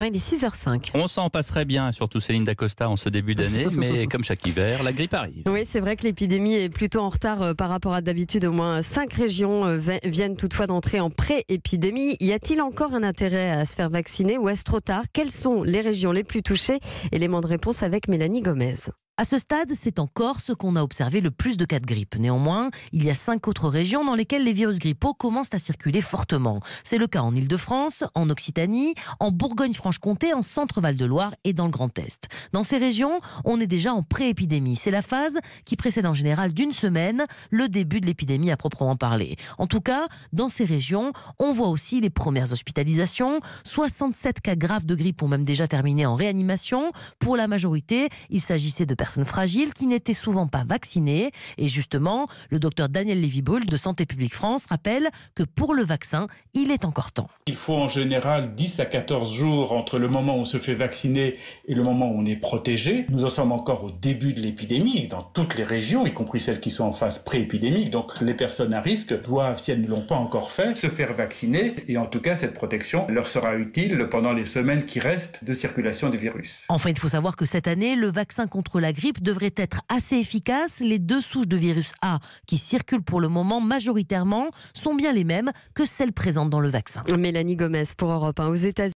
Il est 6h05. On s'en passerait bien, surtout Céline Dacosta, en ce début d'année, mais comme chaque hiver, la grippe arrive. Oui, c'est vrai que l'épidémie est plutôt en retard euh, par rapport à d'habitude. Au moins cinq régions euh, viennent toutefois d'entrer en pré-épidémie. Y a-t-il encore un intérêt à se faire vacciner ou est-ce trop tard Quelles sont les régions les plus touchées Élément de réponse avec Mélanie Gomez. À ce stade, c'est encore ce qu'on a observé le plus de cas de grippe. Néanmoins, il y a cinq autres régions dans lesquelles les virus grippaux commencent à circuler fortement. C'est le cas en Ile-de-France, en Occitanie, en Bourgogne-Franche-Comté, en Centre-Val de Loire et dans le Grand Est. Dans ces régions, on est déjà en pré-épidémie. C'est la phase qui précède en général d'une semaine le début de l'épidémie à proprement parler. En tout cas, dans ces régions, on voit aussi les premières hospitalisations. 67 cas graves de grippe ont même déjà terminé en réanimation. Pour la majorité, il s'agissait de personnes fragiles qui n'étaient souvent pas vaccinées. Et justement, le docteur Daniel lévy de Santé publique France rappelle que pour le vaccin, il est encore temps. Il faut en général 10 à 14 jours entre le moment où on se fait vacciner et le moment où on est protégé. Nous en sommes encore au début de l'épidémie, dans toutes les régions, y compris celles qui sont en phase pré-épidémique. Donc les personnes à risque doivent, si elles ne l'ont pas encore fait, se faire vacciner. Et en tout cas, cette protection leur sera utile pendant les semaines qui restent de circulation du virus. Enfin, il faut savoir que cette année, le vaccin contre la grippe devrait être assez efficace. Les deux souches de virus A qui circulent pour le moment majoritairement sont bien les mêmes que celles présentes dans le vaccin. Mélanie Gomez pour Europe aux États-Unis.